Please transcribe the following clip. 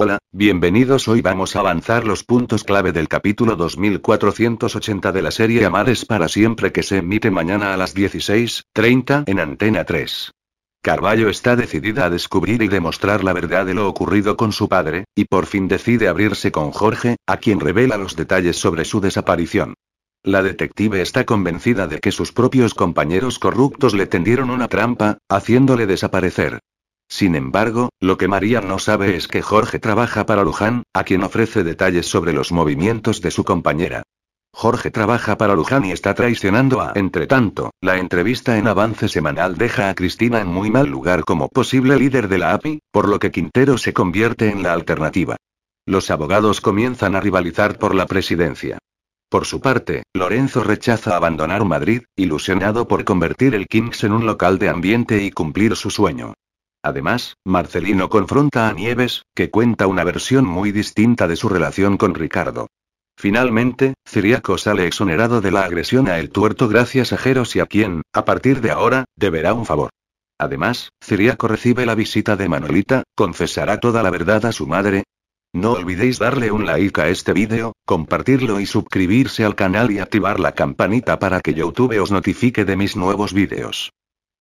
Hola, bienvenidos. Hoy vamos a avanzar los puntos clave del capítulo 2480 de la serie Amares para siempre que se emite mañana a las 16:30 en Antena 3. Carballo está decidida a descubrir y demostrar la verdad de lo ocurrido con su padre, y por fin decide abrirse con Jorge, a quien revela los detalles sobre su desaparición. La detective está convencida de que sus propios compañeros corruptos le tendieron una trampa, haciéndole desaparecer. Sin embargo, lo que María no sabe es que Jorge trabaja para Luján, a quien ofrece detalles sobre los movimientos de su compañera. Jorge trabaja para Luján y está traicionando a... Entretanto, la entrevista en avance semanal deja a Cristina en muy mal lugar como posible líder de la API, por lo que Quintero se convierte en la alternativa. Los abogados comienzan a rivalizar por la presidencia. Por su parte, Lorenzo rechaza abandonar Madrid, ilusionado por convertir el Kings en un local de ambiente y cumplir su sueño. Además, Marcelino confronta a Nieves, que cuenta una versión muy distinta de su relación con Ricardo. Finalmente, Ciriaco sale exonerado de la agresión a El Tuerto gracias a Jeros y a quien, a partir de ahora, deberá un favor. Además, Ciriaco recibe la visita de Manolita, confesará toda la verdad a su madre. No olvidéis darle un like a este vídeo, compartirlo y suscribirse al canal y activar la campanita para que YouTube os notifique de mis nuevos vídeos.